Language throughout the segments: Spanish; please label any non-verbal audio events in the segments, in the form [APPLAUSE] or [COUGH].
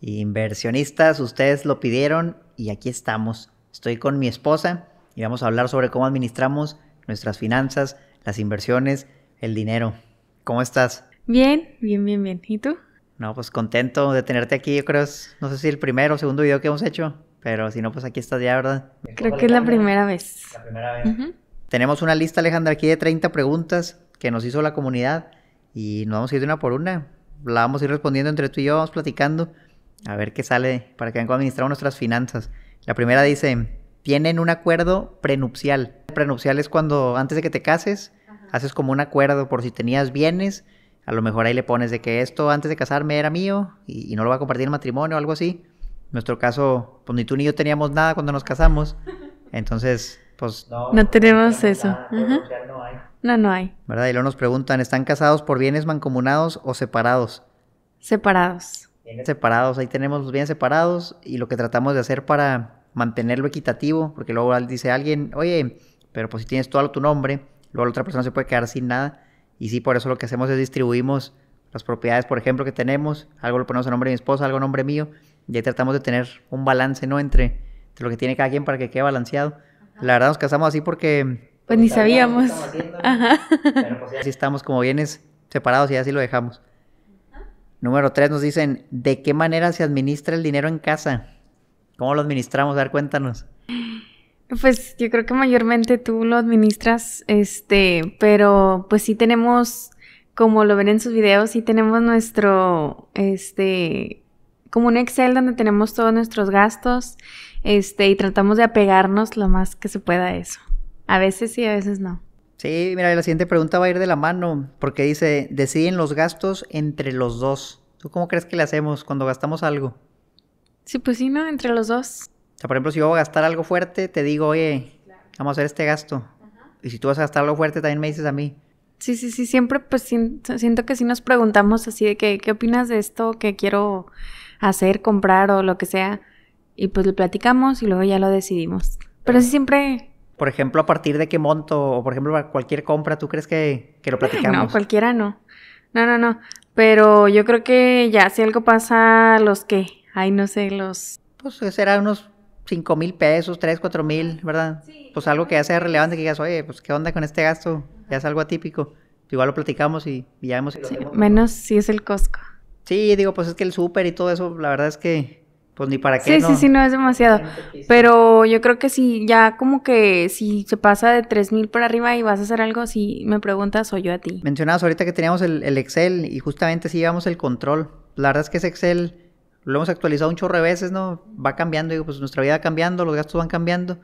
Inversionistas, ustedes lo pidieron y aquí estamos. Estoy con mi esposa y vamos a hablar sobre cómo administramos nuestras finanzas, las inversiones, el dinero. ¿Cómo estás? Bien, bien, bien, bien. ¿Y tú? No, pues contento de tenerte aquí. Yo creo, es, no sé si el primero o segundo video que hemos hecho, pero si no, pues aquí estás ya, ¿verdad? Creo que es la primera vez. La primera vez. Tenemos una lista, Alejandra, aquí de 30 preguntas que nos hizo la comunidad y nos vamos a ir de una por una. La vamos a ir respondiendo entre tú y yo, vamos platicando a ver qué sale para que vengan a administrar nuestras finanzas. La primera dice, tienen un acuerdo prenupcial. Prenupcial es cuando antes de que te cases, haces como un acuerdo por si tenías bienes. A lo mejor ahí le pones de que esto antes de casarme era mío y, no lo va a compartir el matrimonio o algo así. nuestro caso, pues ni tú ni yo teníamos nada cuando nos casamos. [LAUGHS] Entonces, pues... No, tenemos eso. No, hay. no, no hay. ¿Verdad? Y luego nos preguntan, ¿están casados por bienes mancomunados o separados? Separados separados, ahí tenemos los bienes separados y lo que tratamos de hacer para mantenerlo equitativo, porque luego dice alguien, oye, pero pues si tienes todo tu nombre, luego la otra persona se puede quedar sin nada. Y sí, por eso lo que hacemos es distribuimos las propiedades, por ejemplo, que tenemos, algo lo ponemos a nombre de mi esposa, algo a nombre mío, y ahí tratamos de tener un balance, ¿no? Entre, lo que tiene cada quien para que quede balanceado. La verdad nos casamos así porque... Pues, ni pues, sabíamos. Pero pues así estamos como bienes separados y así lo dejamos. Número tres, nos dicen, ¿de qué manera se administra el dinero en casa? ¿Cómo lo administramos? Dar, cuéntanos. Pues yo creo que mayormente tú lo administras, este, pero pues sí tenemos, como lo ven en sus videos, sí tenemos nuestro, este, como un Excel donde tenemos todos nuestros gastos, este, y tratamos de apegarnos lo más que se pueda a eso. A veces sí, a veces no. Sí, mira, la siguiente pregunta va a ir de la mano, porque dice, deciden los gastos entre los dos. ¿Tú cómo crees que le hacemos cuando gastamos algo? Sí, pues sí, ¿no? Entre los dos. O sea, por ejemplo, si yo voy a gastar algo fuerte, te digo, oye, vamos a hacer este gasto. Y si tú vas a gastar algo fuerte, también me dices a mí. Sí, sí, sí, siempre pues siento que sí nos preguntamos así de que, ¿qué opinas de esto que quiero hacer, comprar o lo que sea? Y pues lo platicamos y luego ya lo decidimos. Pero sí siempre por ejemplo, ¿a partir de qué monto? O por ejemplo, cualquier compra, ¿tú crees que, lo [LAUGHS] platicamos? No, cualquiera no. No, no, no. Pero yo creo que ya si algo pasa, los que, ay, no sé, los... Pues eh, será unos 5 mil pesos, 3, 4 mil, ¿verdad? Sí. Pues algo que ya sea relevante, que digas, oye, pues qué onda con este gasto, ya es algo atípico. Igual lo platicamos y, ya hemos. sí, menos si es el Costco. Sí, digo, pues es que el súper y todo eso, la verdad es que pues ni para qué. Sí, no. sí, sí, no es demasiado. Pero yo creo que sí, ya como que si se pasa de 3000 para arriba y vas a hacer algo, si me preguntas, o yo a ti. Mencionabas ahorita que teníamos el, Excel y justamente sí llevamos el control. La verdad es que ese Excel lo hemos actualizado un chorro de veces, ¿no? Va cambiando, digo, pues nuestra vida va cambiando, los gastos van cambiando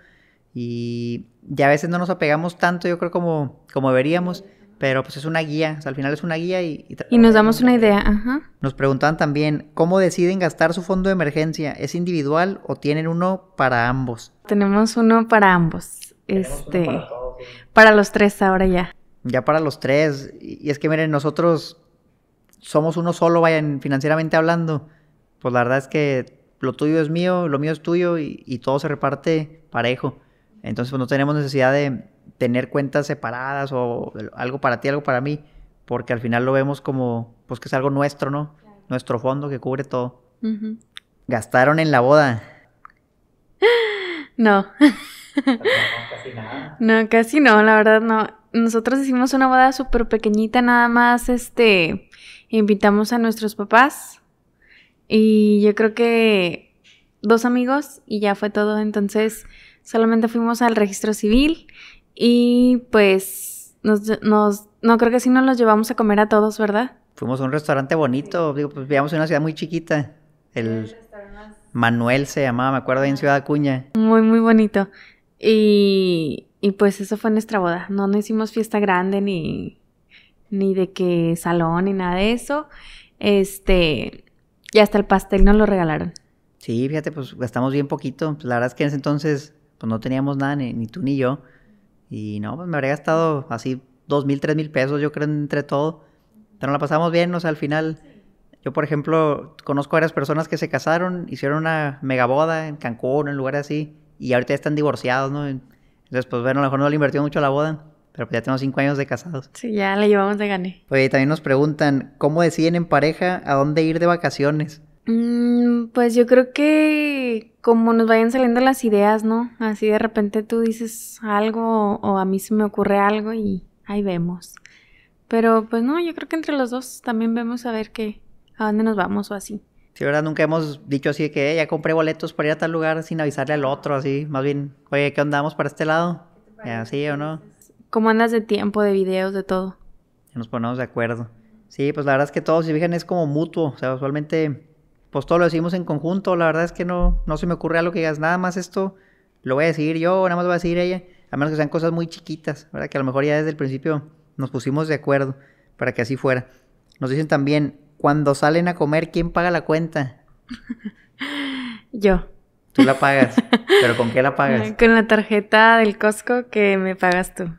y ya a veces no nos apegamos tanto, yo creo, como, como deberíamos. Pero pues es una guía, al final es una guía y... Y, nos eh, damos una idea, eh, ajá. Nos preguntaban también, ¿cómo deciden gastar su fondo de emergencia? ¿Es individual o tienen uno para ambos? Tenemos uno para ambos, este... Para, los tres ahora ya. Ya para los tres. Y es que miren, nosotros somos uno solo, vayan, financieramente hablando. Pues la verdad es que lo tuyo es mío, lo mío es tuyo y, y todo se reparte parejo. Entonces, pues, no tenemos necesidad de tener cuentas separadas o algo para ti, algo para mí, porque al final lo vemos como, pues que es algo nuestro, ¿no? Nuestro fondo que cubre todo. ¿Gastaron en la boda? [LAUGHS] No. no. [LAUGHS] casi nada. No, casi no, la verdad no. Nosotros hicimos una boda súper pequeñita, nada más, este, invitamos a nuestros papás y yo creo que dos amigos y ya fue todo, entonces Solamente fuimos al registro civil y pues nos, no creo que sí nos los llevamos a comer a todos, ¿verdad? Fuimos a un restaurante bonito, digo, pues vivíamos en una ciudad muy chiquita. El Manuel se llamaba, me acuerdo, en ah. Ciudad Acuña. Muy, muy bonito. Y, pues eso fue nuestra boda. No, no hicimos fiesta grande ni, ni de qué salón ni nada de eso. Este, y hasta el pastel nos lo regalaron. Sí, fíjate, pues gastamos bien poquito. Pues, la verdad es que en ese entonces pues, no teníamos nada, ni, tú ni yo. Y no, pues me habría gastado así dos mil, tres mil pesos, yo creo, entre todo. Pero la pasamos bien, o sea, al final. Yo, por ejemplo, conozco a varias personas que se casaron, hicieron una mega boda en Cancún, en lugares así, y ahorita ya están divorciados, ¿no? Entonces, pues bueno, a lo mejor no le invirtió mucho la boda, pero pues, ya tenemos cinco años de casados. Sí, ya le llevamos de gane. Oye, también nos preguntan, ¿cómo deciden en pareja a dónde ir de vacaciones? Mm, pues yo creo que como nos vayan saliendo las ideas, ¿no? Así de repente tú dices algo o a mí se me ocurre algo y ahí vemos. Pero pues no, yo creo que entre los dos también vemos a ver qué, a dónde nos vamos o así. Sí, ¿verdad? Nunca hemos dicho así de que eh, ya compré boletos para ir a tal lugar sin avisarle al otro, así. Más bien, oye, ¿qué andamos para este lado? Así o no. ¿Cómo andas de tiempo, de videos, de todo? Nos ponemos de acuerdo. Sí, pues la verdad es que todos, si fijan, es como mutuo. O sea, usualmente pues todo lo decimos en conjunto. La verdad es que no, no se me ocurre algo que digas, nada más esto lo voy a decir. yo, nada más lo va a decir ella. A menos que sean cosas muy chiquitas, ¿verdad? Que a lo mejor ya desde el principio nos pusimos de acuerdo para que así fuera. Nos dicen también, cuando salen a comer, ¿quién paga la cuenta? Yo. Tú la pagas. ¿Pero con qué la pagas? [LAUGHS] Con la tarjeta del Costco que me pagas tú.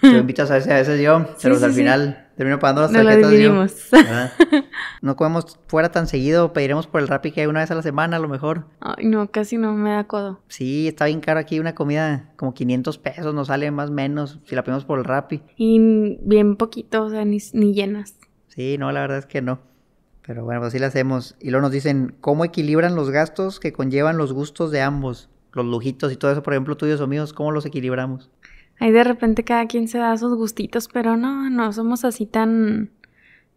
Tú invitas a veces, a veces yo, pero pues, al final [LAUGHS] No lo comemos fuera tan seguido, pediremos por el Rappi que hay una vez a la semana a lo mejor. Ay, no, casi no me da codo. Sí, está bien caro aquí una comida como 500 pesos, nos sale más o menos si la pedimos por el Rappi. Y bien poquito, o sea, ni, llenas. Sí, no, la verdad es que no. Pero bueno, pues así la hacemos. Y luego nos dicen, ¿cómo equilibran los gastos que conllevan los gustos de ambos? Los lujitos y todo eso, por ejemplo, tuyos o míos, ¿cómo los equilibramos? Ahí de repente cada quien se da sus gustitos, pero no, no somos así tan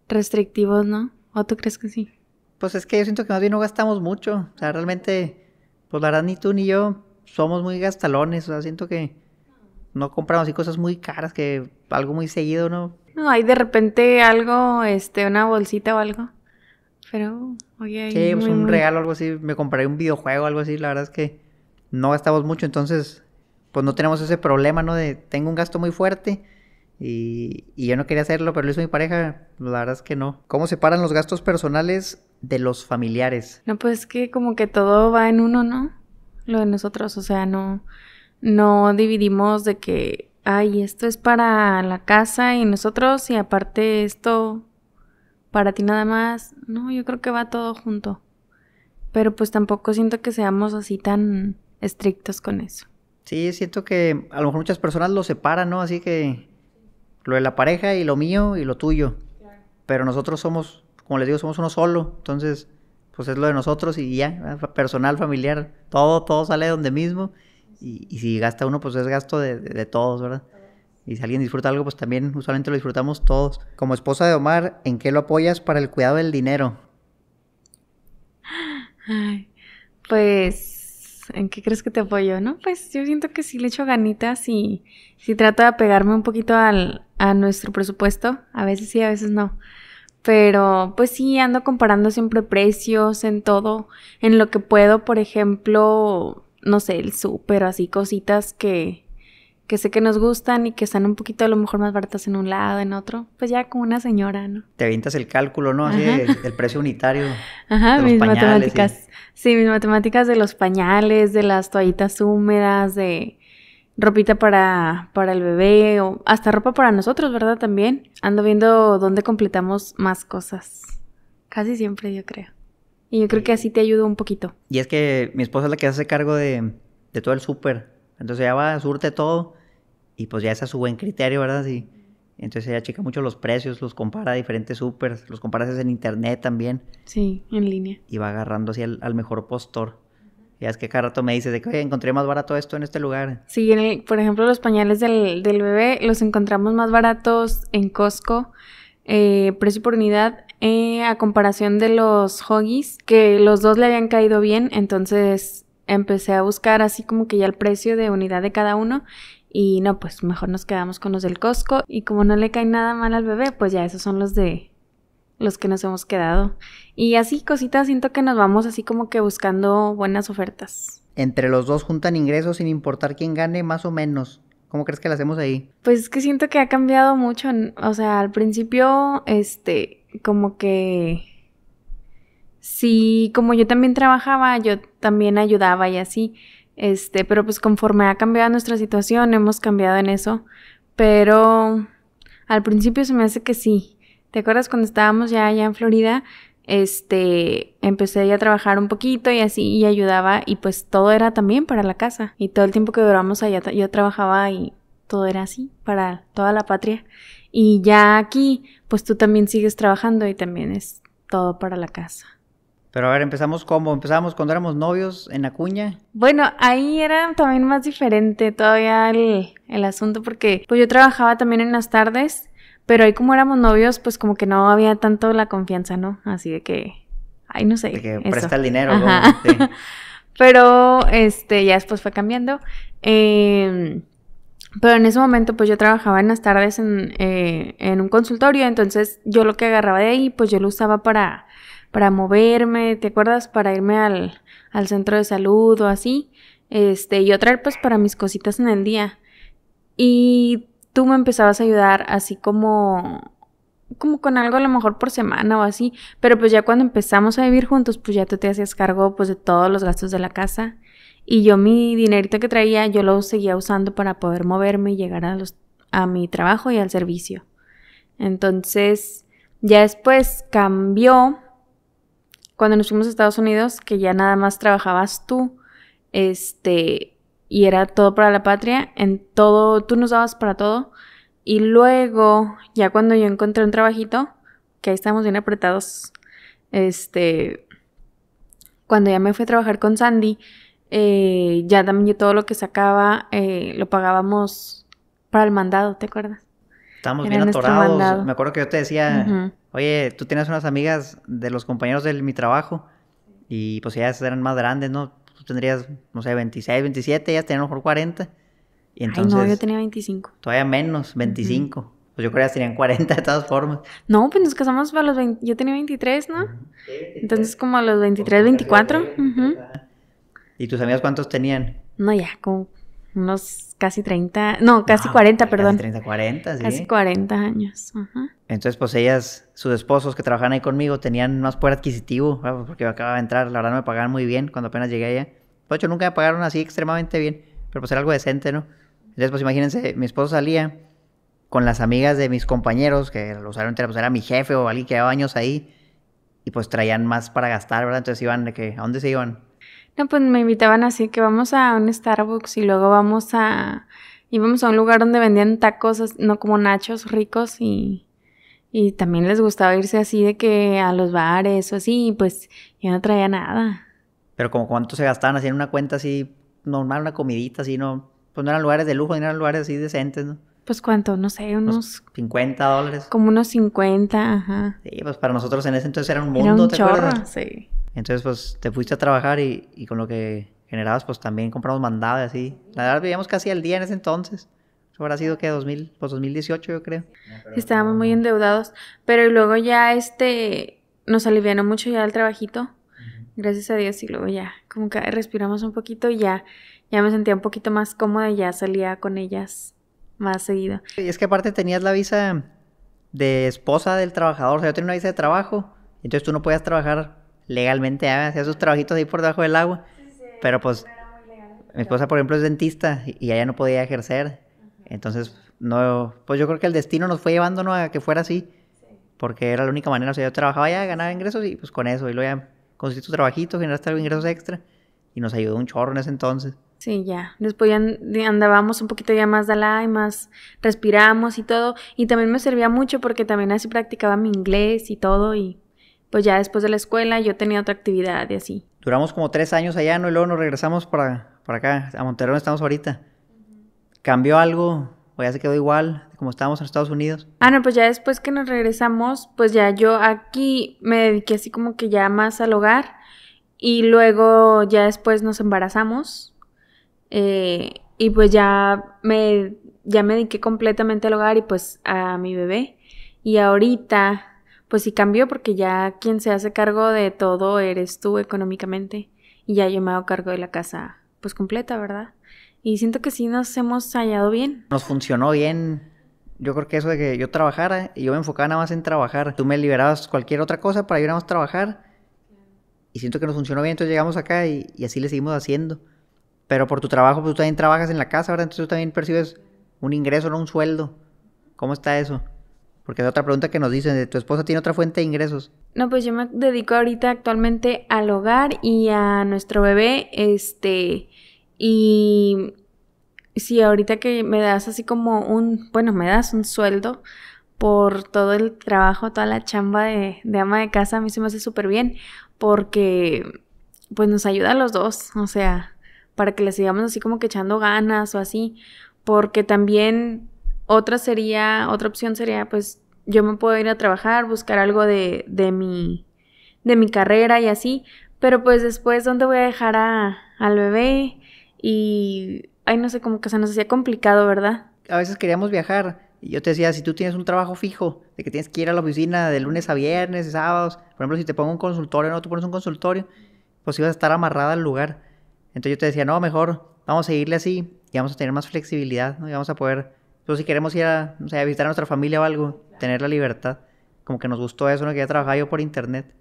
restrictivos, ¿no? ¿O tú crees que sí? Pues es que yo siento que más bien no gastamos mucho. O sea, realmente, pues la verdad ni tú ni yo somos muy gastalones. O sea, siento que no compramos así cosas muy caras, que algo muy seguido, ¿no? No, hay de repente algo, este, una bolsita o algo. Pero, oye, okay, Sí, pues un muy... regalo, algo así. Me compraré un videojuego, o algo así. La verdad es que no gastamos mucho, entonces pues no tenemos ese problema, ¿no? De tengo un gasto muy fuerte y, yo no quería hacerlo, pero lo hizo mi pareja. Pues, la verdad es que no. ¿Cómo separan los gastos personales de los familiares? No, pues que como que todo va en uno, ¿no? Lo de nosotros, o sea, no, no dividimos de que, ay, esto es para la casa y nosotros y aparte esto para ti nada más. No, yo creo que va todo junto. Pero pues tampoco siento que seamos así tan estrictos con eso. Sí, siento que a lo mejor muchas personas lo separan, ¿no? Así que lo de la pareja y lo mío y lo tuyo. Pero nosotros somos, como les digo, somos uno solo. Entonces, pues es lo de nosotros y ya, personal, familiar, todo, todo sale de donde mismo. Y, si gasta uno, pues es gasto de, todos, ¿verdad? Y si alguien disfruta algo, pues también usualmente lo disfrutamos todos. Como esposa de Omar, ¿en qué lo apoyas para el cuidado del dinero? pues ¿en qué crees que te apoyo? No, pues yo siento que sí le echo ganitas y si trato de apegarme un poquito al, a nuestro presupuesto, a veces sí, a veces no. Pero pues sí, ando comparando siempre precios en todo, en lo que puedo, por ejemplo, no sé, el súper, así cositas que, que sé que nos gustan y que están un poquito a lo mejor más baratas en un lado, en otro, pues ya como una señora, ¿no? Te avientas el cálculo, ¿no? Así el, precio unitario. Ajá, mis matemáticas. Sí, mis matemáticas de los pañales, de las toallitas húmedas, de ropita para, para el bebé, o hasta ropa para nosotros, ¿verdad? También ando viendo dónde completamos más cosas. Casi siempre, yo creo. Y yo creo que así te ayudo un poquito. Y es que mi esposa es la que hace cargo de, de todo el súper. Entonces ya va, surte todo y pues ya es a su buen criterio, ¿verdad? Sí. Entonces ella checa mucho los precios, los compara a diferentes supers, los compara en internet también. Sí, en línea. Y va agarrando así al, mejor postor. Ya es que cada rato me dices de que Oye, encontré más barato esto en este lugar. Sí, por ejemplo, los pañales del, bebé los encontramos más baratos en Costco, eh, precio por unidad, eh, a comparación de los Hoggies, que los dos le habían caído bien, entonces empecé a buscar así como que ya el precio de unidad de cada uno y no, pues mejor nos quedamos con los del Costco y como no le cae nada mal al bebé, pues ya esos son los de los que nos hemos quedado. Y así cositas, siento que nos vamos así como que buscando buenas ofertas. Entre los dos juntan ingresos sin importar quién gane más o menos. ¿Cómo crees que lo hacemos ahí? Pues es que siento que ha cambiado mucho, o sea, al principio este como que sí, como yo también trabajaba, yo también ayudaba y así. Este, pero pues conforme ha cambiado nuestra situación, hemos cambiado en eso. Pero al principio se me hace que sí. ¿Te acuerdas cuando estábamos ya allá en Florida? Este, empecé ya a trabajar un poquito y así y ayudaba y pues todo era también para la casa. Y todo el tiempo que duramos allá yo trabajaba y todo era así para toda la patria. Y ya aquí, pues tú también sigues trabajando y también es todo para la casa. Pero a ver, empezamos cómo? Empezamos cuando éramos novios en Acuña. Bueno, ahí era también más diferente todavía el, asunto porque pues yo trabajaba también en las tardes, pero ahí como éramos novios, pues como que no había tanto la confianza, ¿no? Así de que, ay, no sé. De que presta el dinero. Ajá. [LAUGHS] pero este, ya después fue cambiando. Em, pero en ese momento, pues yo trabajaba en las tardes en, eh, en un consultorio, entonces yo lo que agarraba de ahí, pues yo lo usaba para para moverme, ¿te acuerdas? Para irme al, centro de salud o así. Este, y otra pues para mis cositas en el día. Y tú me empezabas a ayudar así como como con algo a lo mejor por semana o así, pero pues ya cuando empezamos a vivir juntos, pues ya tú te hacías cargo pues de todos los gastos de la casa y yo mi dinerito que traía yo lo seguía usando para poder moverme y llegar a los a mi trabajo y al servicio. Entonces, ya después cambió cuando nos fuimos a Estados Unidos, que ya nada más trabajabas tú, este, y era todo para la patria, en todo, tú nos dabas para todo. Y luego, ya cuando yo encontré un trabajito, que ahí estábamos bien apretados, este, cuando ya me fui a trabajar con Sandy, eh, ya también yo todo lo que sacaba eh, lo pagábamos para el mandado, ¿te acuerdas? Estamos bien atorados. Me acuerdo que yo te decía, oye, tú tienes unas amigas de los compañeros de mi trabajo y pues ellas eran más grandes, ¿no? Tú tendrías, no sé, 26, 27, ellas tenían a lo mejor 40. Y entonces, Ay, no, yo tenía 25. Todavía menos, 25. Pues yo creo que ellas tenían 40 de todas formas. No, pues nos casamos para los 20, yo tenía 23, ¿no? Entonces como a los 23, 24. Y tus amigas cuántos tenían? No, ya, como unos casi 30, no, casi 40, ah, perdón. Casi 30, 40, sí. Casi 40 años. Entonces, pues ellas, sus esposos que trabajaban ahí conmigo, tenían más poder adquisitivo, ah, pues, porque yo acababa de entrar, la verdad no me pagaban muy bien cuando apenas llegué allá. De hecho, nunca me pagaron así extremadamente bien, pero pues era algo decente, ¿no? Entonces, pues imagínense, mi esposo salía con las amigas de mis compañeros, que lo usaron, era pues, mi jefe o alguien que llevaba años ahí, y pues traían más para gastar, ¿verdad? Entonces iban de que, ¿a dónde se iban? No, pues me invitaban así que vamos a un Starbucks y luego vamos a... Íbamos a un lugar donde vendían tacos, no como nachos ricos y... Y también les gustaba irse así de que a los bares o así, pues yo no traía nada. Pero como cuánto se gastaban así en una cuenta así normal, una comidita así, no, pues no eran lugares de lujo, no eran lugares así decentes, ¿no? Pues cuánto, no sé, unos... 50 dólares. Como unos 50, ajá. Sí, pues para nosotros en ese entonces era un mundo, era un chorro, Sí. Entonces, pues te fuiste a trabajar y, y con lo que generabas, pues también compramos mandado y así. La verdad, vivíamos casi al día en ese entonces. Eso habrá sido que 2000, pues 2018 yo creo. Estábamos muy endeudados, pero luego ya este nos alivianó mucho ya el trabajito. Gracias a Dios y luego ya como que respiramos un poquito y ya ya me sentía un poquito más cómoda y ya salía con ellas más seguido. Y es que aparte tenías la visa de esposa del trabajador, o sea, yo tenía una visa de trabajo, entonces tú no podías trabajar legalmente ah, hacía sus trabajitos ahí por debajo del agua. pero pues mi esposa, por ejemplo, es dentista y ella no podía ejercer. Entonces, no, pues yo creo que el destino nos fue llevándonos a que fuera así. Porque era la única manera, o sea, yo trabajaba ya, ganaba ingresos y pues con eso, y luego ya conseguí tu trabajito, generaste ingresos extra y nos ayudó un chorro en ese entonces. Sí, ya. Después ya andábamos un poquito ya más de la y más respiramos y todo. Y también me servía mucho porque también así practicaba mi inglés y todo y pues ya después de la escuela yo tenía otra actividad y así. Duramos como tres años allá, ¿no? Y luego nos regresamos para, acá, a Monterrey estamos ahorita. ¿Cambió algo? ¿O ya se quedó igual como estábamos en Estados Unidos? Ah, no, pues ya después que nos regresamos, pues ya yo aquí me dediqué así como que ya más al hogar. Y luego ya después nos embarazamos. Eh, y pues ya me, ya me dediqué completamente al hogar y pues a mi bebé. Y ahorita pues sí cambió porque ya quien se hace cargo de todo eres tú económicamente y ya yo me hago cargo de la casa pues completa, ¿verdad? Y siento que sí nos hemos hallado bien. Nos funcionó bien. Yo creo que eso de que yo trabajara y yo me enfocaba nada más en trabajar. Tú me liberabas cualquier otra cosa para yo a trabajar. Y siento que nos funcionó bien, entonces llegamos acá y, y así le seguimos haciendo. Pero por tu trabajo, pues tú también trabajas en la casa, ¿verdad? Entonces tú también percibes un ingreso, no un sueldo. ¿Cómo está eso? Porque es otra pregunta que nos dicen, ¿tu esposa tiene otra fuente de ingresos? No, pues yo me dedico ahorita actualmente al hogar y a nuestro bebé, este, y si ahorita que me das así como un, bueno, me das un sueldo por todo el trabajo, toda la chamba de, de ama de casa, a mí se me hace súper bien, porque pues nos ayuda a los dos, o sea, para que le sigamos así como que echando ganas o así, porque también otra sería, otra opción sería, pues, yo me puedo ir a trabajar, buscar algo de, de mi, de mi carrera y así, pero pues después, ¿dónde voy a dejar a, al bebé? Y, ay, no sé, como que se nos hacía complicado, ¿verdad? A veces queríamos viajar, y yo te decía, si tú tienes un trabajo fijo, de que tienes que ir a la oficina de lunes a viernes, sábados, por ejemplo, si te pongo un consultorio, no, tú pones un consultorio, pues ibas a estar amarrada al lugar. Entonces yo te decía, no, mejor vamos a seguirle así y vamos a tener más flexibilidad, ¿no? Y vamos a poder pero si queremos ir a, visitar a nuestra familia o algo, tener la libertad, como que nos gustó eso, no ya trabajaba yo por internet.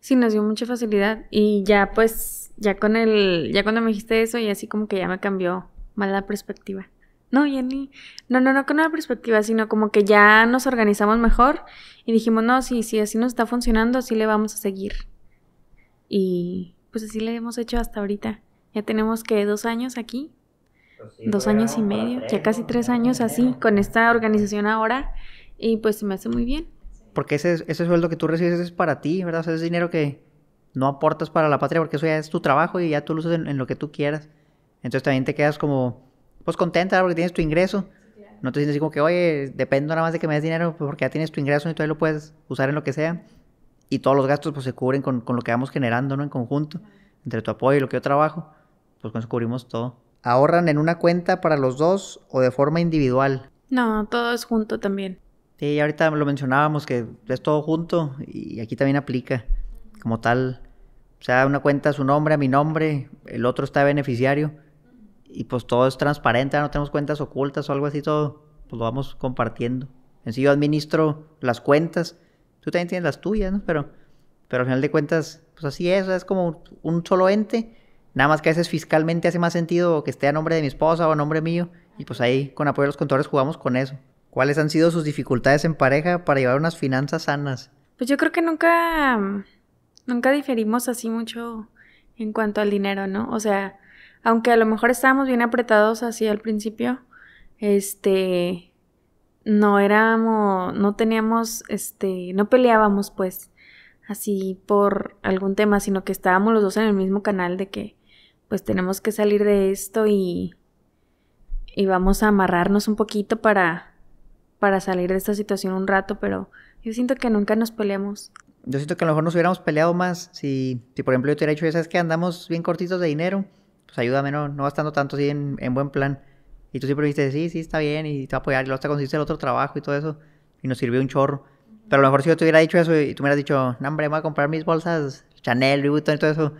Sí, nos dio mucha facilidad y ya pues, ya con el, ya cuando me dijiste eso y así como que ya me cambió mal la perspectiva. No, ya ni, no, no, no con la perspectiva, sino como que ya nos organizamos mejor y dijimos, no, si así nos está funcionando, así le vamos a seguir. Y pues así le hemos hecho hasta ahorita. Ya tenemos que dos años aquí dos años y medio, ya casi tres años así, con esta organización ahora, y pues se me hace muy bien. Porque ese, ese sueldo que tú recibes es para ti, ¿verdad? es dinero que no aportas para la patria, porque eso ya es tu trabajo y ya tú lo usas en, lo que tú quieras. Entonces también te quedas como, pues contenta, porque tienes tu ingreso. No te sientes como que, oye, dependo nada más de que me des dinero, porque ya tienes tu ingreso y todavía lo puedes usar en lo que sea. Y todos los gastos pues se cubren con, lo que vamos generando, ¿no? En conjunto, entre tu apoyo y lo que yo trabajo, pues con cubrimos todo. ¿Ahorran en una cuenta para los dos o de forma individual? No, todo es junto también. Sí, ahorita lo mencionábamos que es todo junto y aquí también aplica como tal. O sea, una cuenta a su nombre, a mi nombre, el otro está beneficiario y pues todo es transparente, no tenemos cuentas ocultas o algo así, todo pues lo vamos compartiendo. En sí yo administro las cuentas, tú también tienes las tuyas, Pero, pero al final de cuentas, pues así es, es como un solo ente Nada más que a veces fiscalmente hace más sentido que esté a nombre de mi esposa o a nombre mío. Y pues ahí, con apoyo de los contadores, jugamos con eso. ¿Cuáles han sido sus dificultades en pareja para llevar unas finanzas sanas? Pues yo creo que nunca, nunca diferimos así mucho en cuanto al dinero, ¿no? O sea, aunque a lo mejor estábamos bien apretados así al principio, este, no éramos, no teníamos, este, no peleábamos pues así por algún tema, sino que estábamos los dos en el mismo canal de que, pues tenemos que salir de esto y, y vamos a amarrarnos un poquito para, para salir de esta situación un rato, pero yo siento que nunca nos peleamos. Yo siento que a lo mejor nos hubiéramos peleado más si, por ejemplo, yo te hubiera dicho, ¿sabes que andamos bien cortitos de dinero? Pues ayúdame, no, no gastando tanto así en, buen plan. Y tú siempre dijiste, sí, sí, está bien, y te va a apoyar, y luego te conseguiste el otro trabajo y todo eso, y nos sirvió un chorro. Pero a lo mejor si yo te hubiera dicho eso y tú me hubieras dicho, no, hombre, voy a comprar mis bolsas Chanel, Louis Vuitton y todo eso,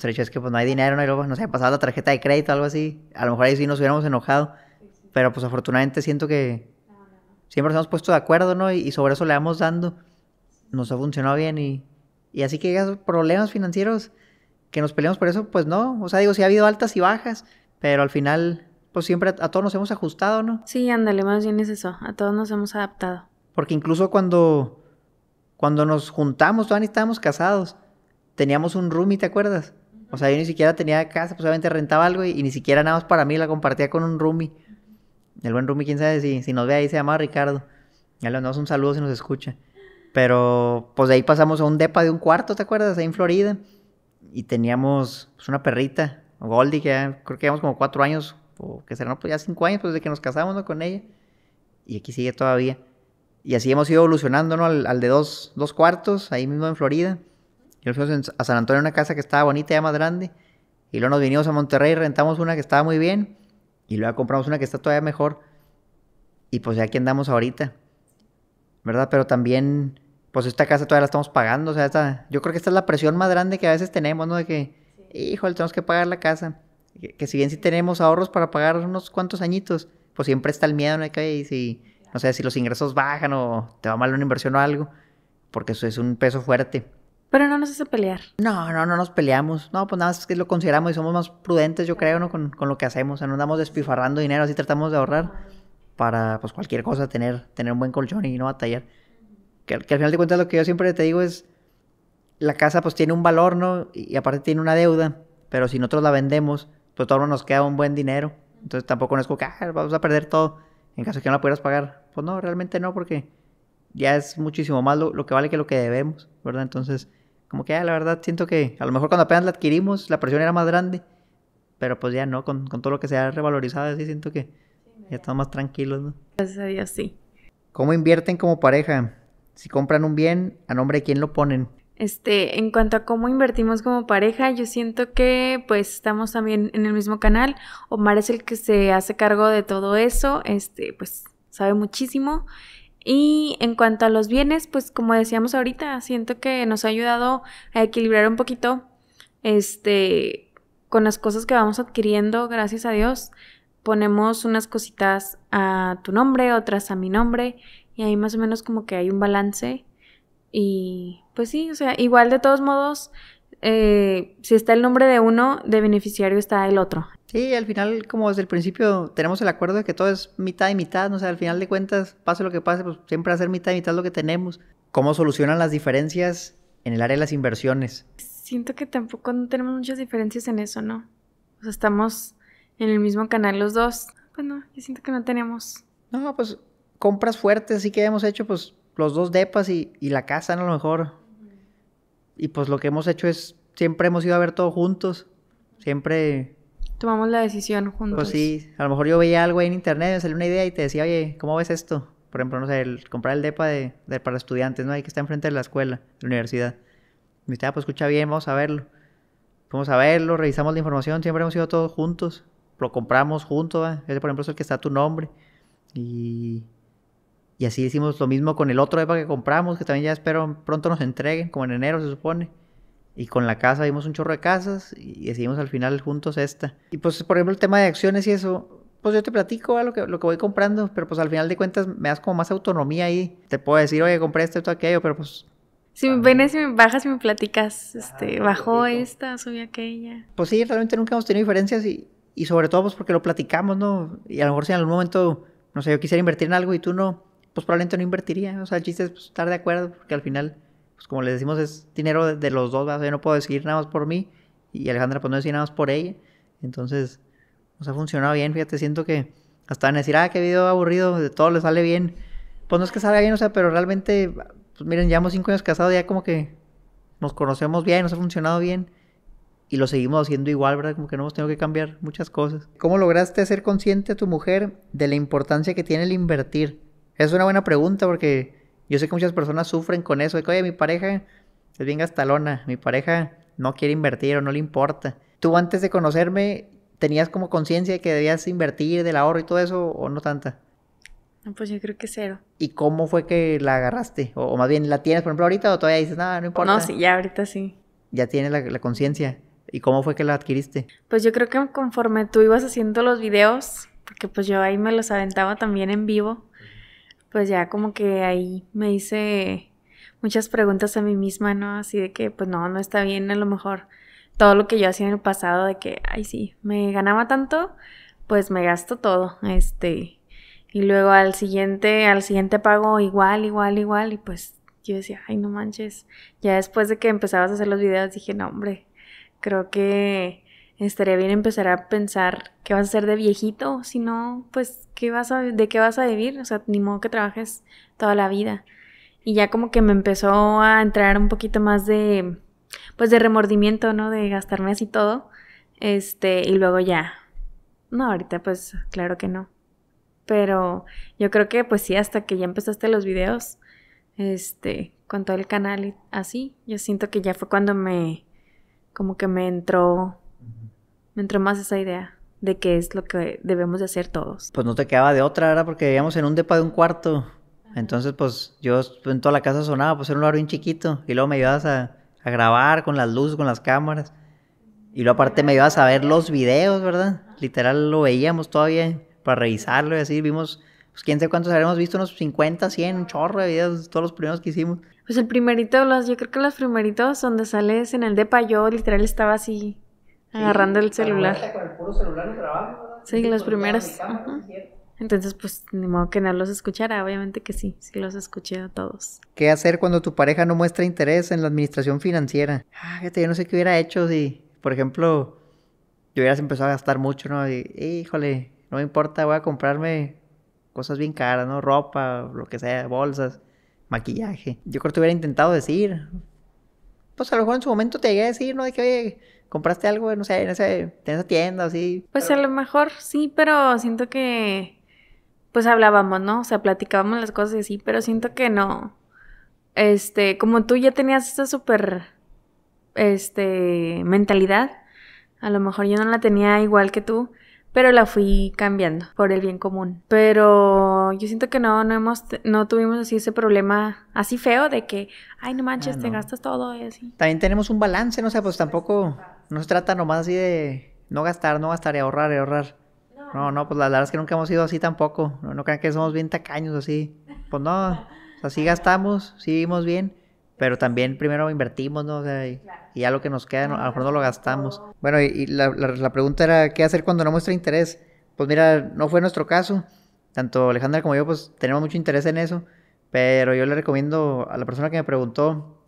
pues es que pues no hay dinero, no hay luego, no sé, pasaba la tarjeta de crédito, algo así. A lo mejor ahí sí nos hubiéramos enojado. Pero pues afortunadamente siento que siempre nos hemos puesto de acuerdo, ¿no? Y, sobre eso le vamos dando. Nos ha funcionado bien y, y así que esos problemas financieros que nos peleamos por eso, pues no. O sea, digo, sí ha habido altas y bajas, pero al final, pues siempre a, todos nos hemos ajustado, ¿no? Sí, ándale, más bien es eso. A todos nos hemos adaptado. Porque incluso cuando, cuando nos juntamos, todavía estábamos casados, teníamos un y ¿te acuerdas? O sea, yo ni siquiera tenía casa, pues obviamente rentaba algo y, ni siquiera nada más para mí, la compartía con un roomie. El buen roomie, quién sabe si, si nos ve ahí, se llama Ricardo. Ya le mandamos un saludo si nos escucha. Pero pues de ahí pasamos a un depa de un cuarto, ¿te acuerdas? Ahí en Florida. Y teníamos pues, una perrita, Goldie, que creo que llevamos como cuatro años, o que no pues, ya cinco años, pues desde que nos casamos ¿no? con ella. Y aquí sigue todavía. Y así hemos ido evolucionando, ¿no? Al, de dos, dos cuartos, ahí mismo en Florida. Nos fuimos a San Antonio, una casa que estaba bonita, ya más grande. Y luego nos vinimos a Monterrey, rentamos una que estaba muy bien. Y luego compramos una que está todavía mejor. Y pues ya aquí andamos ahorita. ¿Verdad? Pero también, pues esta casa todavía la estamos pagando. O sea, esta, yo creo que esta es la presión más grande que a veces tenemos, ¿no? De que, híjole, tenemos que pagar la casa. Que, si bien sí tenemos ahorros para pagar unos cuantos añitos, pues siempre está el miedo, ¿no? Que, y si, no sé, si los ingresos bajan o te va mal una inversión o algo. Porque eso es un peso fuerte. Pero no nos hace pelear. No, no, no nos peleamos. No, pues nada más que lo consideramos y somos más prudentes, yo creo, ¿no? Con, lo que hacemos. O no andamos despifarrando dinero, así tratamos de ahorrar para, pues, cualquier cosa, tener, tener un buen colchón y no batallar. Que, al final de cuentas lo que yo siempre te digo es, la casa, pues, tiene un valor, ¿no? Y, aparte tiene una deuda, pero si nosotros la vendemos, pues, todo nos queda un buen dinero. Entonces, tampoco nos es ah, vamos a perder todo en caso que no la pudieras pagar. Pues no, realmente no, porque ya es muchísimo más lo, que vale que lo que debemos, ¿verdad? Entonces, como que ah, la verdad siento que a lo mejor cuando apenas la adquirimos la presión era más grande, pero pues ya no, con, con todo lo que se ha revalorizado, así siento que ya estamos más tranquilos, ¿no? Gracias a Dios, sí. ¿Cómo invierten como pareja? Si compran un bien, ¿a nombre de quién lo ponen? Este, en cuanto a cómo invertimos como pareja, yo siento que pues estamos también en el mismo canal. Omar es el que se hace cargo de todo eso, este, pues sabe muchísimo. Y en cuanto a los bienes, pues como decíamos ahorita, siento que nos ha ayudado a equilibrar un poquito este con las cosas que vamos adquiriendo, gracias a Dios. Ponemos unas cositas a tu nombre, otras a mi nombre, y ahí más o menos como que hay un balance. Y pues sí, o sea, igual de todos modos, eh, si está el nombre de uno, de beneficiario está el otro. Sí, al final, como desde el principio tenemos el acuerdo de que todo es mitad y mitad, ¿no? o sea, al final de cuentas, pase lo que pase, pues siempre hacer mitad y mitad lo que tenemos. ¿Cómo solucionan las diferencias en el área de las inversiones? Siento que tampoco tenemos muchas diferencias en eso, ¿no? O sea, estamos en el mismo canal los dos. Pues yo siento que no tenemos. No, pues compras fuertes, sí que hemos hecho, pues los dos depas y, la casa, ¿no? a lo mejor. Y pues lo que hemos hecho es siempre hemos ido a ver todo juntos. Siempre. Tomamos la decisión juntos. Pues sí, a lo mejor yo veía algo ahí en internet, me salió una idea y te decía, oye, ¿cómo ves esto? Por ejemplo, no sé, el, comprar el DEPA de, para estudiantes, ¿no? Hay que está enfrente de la escuela, de la universidad. me decía, ah, pues escucha bien, vamos a verlo. Vamos a verlo, revisamos la información, siempre hemos ido todos juntos. Lo compramos juntos, ¿eh? Ese, por ejemplo, es el que está tu nombre. Y y así hicimos lo mismo con el otro depa que compramos, que también ya espero pronto nos entreguen, como en enero se supone. Y con la casa vimos un chorro de casas y decidimos al final juntos esta. Y pues, por ejemplo, el tema de acciones y eso, pues yo te platico lo que, lo que voy comprando, pero pues al final de cuentas me das como más autonomía ahí. Te puedo decir, oye, compré esto, y todo aquello, pero pues... Si me y bajas y me platicas, ah, este, bajó pues, esta, subió aquella. Pues sí, realmente nunca hemos tenido diferencias y, y sobre todo pues porque lo platicamos, ¿no? Y a lo mejor si en algún momento, no sé, yo quisiera invertir en algo y tú no, pues probablemente no invertiría. O sea, el chiste es pues, estar de acuerdo porque al final pues como les decimos, es dinero de, los dos, ¿verdad? yo no puedo decir nada más por mí y Alejandra pues no decía nada más por ella. Entonces, nos ha funcionado bien, fíjate, siento que hasta en decir, ah, qué video aburrido, de todo le sale bien. Pues no es que salga bien, o sea, pero realmente, pues miren, hemos cinco años casados, ya como que nos conocemos bien, nos ha funcionado bien y lo seguimos haciendo igual, ¿verdad? Como que no hemos tenido que cambiar muchas cosas. ¿Cómo lograste ser consciente a tu mujer de la importancia que tiene el invertir? Es una buena pregunta porque yo sé que muchas personas sufren con eso, de que, oye, mi pareja es bien gastalona, mi pareja no quiere invertir o no le importa. ¿Tú antes de conocerme tenías como conciencia de que debías invertir del ahorro y todo eso o no tanta? Pues yo creo que cero. ¿Y cómo fue que la agarraste? O, más bien, ¿la tienes, por ejemplo, ahorita o todavía dices, nada, no importa? No, sí, ya ahorita sí. Ya tienes la, la conciencia. ¿Y cómo fue que la adquiriste? Pues yo creo que conforme tú ibas haciendo los videos, porque pues yo ahí me los aventaba también en vivo, pues ya como que ahí me hice muchas preguntas a mí misma, ¿no? Así de que, pues no, no está bien a lo mejor todo lo que yo hacía en el pasado, de que, ay, sí, me ganaba tanto, pues me gasto todo, este, y luego al siguiente, al siguiente pago igual, igual, igual, y pues yo decía, ay, no manches, ya después de que empezabas a hacer los videos dije, no, hombre, creo que estaría bien empezar a pensar qué vas a hacer de viejito, si no, pues ¿qué vas a, de qué vas a vivir, o sea, ni modo que trabajes toda la vida. Y ya como que me empezó a entrar un poquito más de, pues de remordimiento, ¿no? De gastarme así todo, este, y luego ya, no, ahorita pues claro que no. Pero yo creo que pues sí, hasta que ya empezaste los videos, este, con todo el canal y así, yo siento que ya fue cuando me, como que me entró me entró más esa idea de qué es lo que debemos de hacer todos. Pues no te quedaba de otra, era Porque vivíamos en un depa de un cuarto. Entonces, pues yo en toda la casa sonaba, pues era un lugar bien chiquito. Y luego me ibas a, grabar con las luces, con las cámaras. Y luego aparte me ibas a ver los videos, ¿verdad? Literal lo veíamos todavía para revisarlo y así. Vimos, pues quién sabe cuántos habíamos visto, unos 50, 100, un chorro de videos, todos los primeros que hicimos. Pues el primerito, los, yo creo que los primeritos donde sales en el depa, yo literal estaba así Agarrando el celular. el puro Sí, las primeras. Entonces, pues, ni modo que no los escuchara, obviamente que sí, sí los escuché a todos. ¿Qué hacer cuando tu pareja no muestra interés en la administración financiera? Ah, fíjate, yo no sé qué hubiera hecho si, por ejemplo, yo hubieras empezado a gastar mucho, ¿no? Y, híjole, no me importa, voy a comprarme cosas bien caras, ¿no? Ropa, lo que sea, bolsas, maquillaje. Yo creo que te hubiera intentado decir. Pues a lo mejor en su momento te llegué a decir, ¿no? De que, oye, ¿Compraste algo, no sé, en, ese, en esa tienda así? Pues a lo mejor sí, pero siento que pues hablábamos, ¿no? O sea, platicábamos las cosas y así, pero siento que no. Este, como tú ya tenías esta súper, este, mentalidad, a lo mejor yo no la tenía igual que tú, pero la fui cambiando por el bien común. Pero yo siento que no, no hemos, no tuvimos así ese problema así feo de que, ay, no manches, ah, te gastas todo y así. También tenemos un balance, no sé, pues tampoco pues, no se trata nomás así de no gastar, no gastar y ahorrar ahorrar. No, no, pues la, verdad es que nunca hemos sido así tampoco. No, crean que somos bien tacaños así. Pues no, o sea, sí gastamos, sí vivimos bien, pero también primero invertimos, ¿no? y, ya lo que nos queda, a lo mejor no lo gastamos. Bueno, y, la, la, pregunta era, ¿qué hacer cuando no muestra interés? Pues mira, no fue nuestro caso. Tanto Alejandra como yo, pues tenemos mucho interés en eso, pero yo le recomiendo a la persona que me preguntó,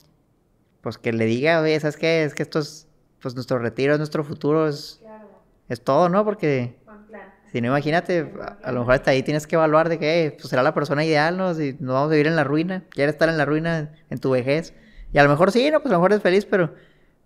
pues que le diga, oye, ¿sabes qué? Es que esto es pues nuestro retiro es nuestro futuro, es, es todo, ¿no? Porque si no, imagínate, a, lo mejor hasta ahí tienes que evaluar de que pues será la persona ideal, ¿no? Si no vamos a vivir en la ruina, quieres estar en la ruina en tu vejez. Y a lo mejor sí, ¿no? Pues a lo mejor es feliz, pero